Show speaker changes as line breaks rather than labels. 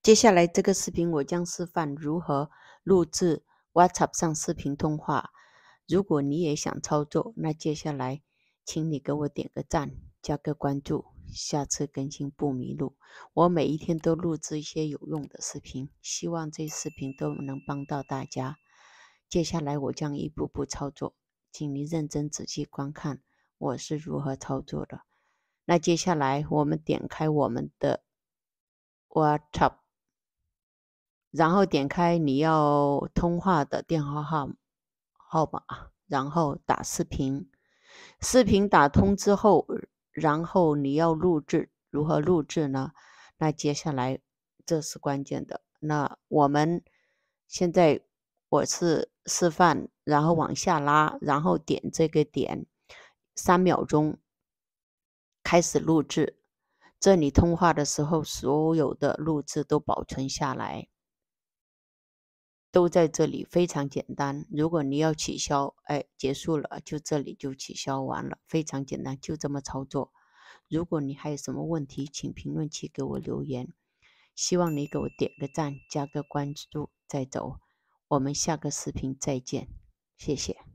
接下来这个视频，我将示范如何录制 WhatsApp 上视频通话。如果你也想操作，那接下来请你给我点个赞，加个关注，下次更新不迷路。我每一天都录制一些有用的视频，希望这视频都能帮到大家。接下来我将一步步操作，请你认真仔细观看我是如何操作的。那接下来我们点开我们的 WhatsApp。然后点开你要通话的电话号号码，然后打视频，视频打通之后，然后你要录制，如何录制呢？那接下来这是关键的。那我们现在我是示范，然后往下拉，然后点这个点，三秒钟开始录制。这里通话的时候，所有的录制都保存下来。都在这里，非常简单。如果你要取消，哎，结束了，就这里就取消完了，非常简单，就这么操作。如果你还有什么问题，请评论区给我留言。希望你给我点个赞，加个关注再走。我们下个视频再见，谢谢。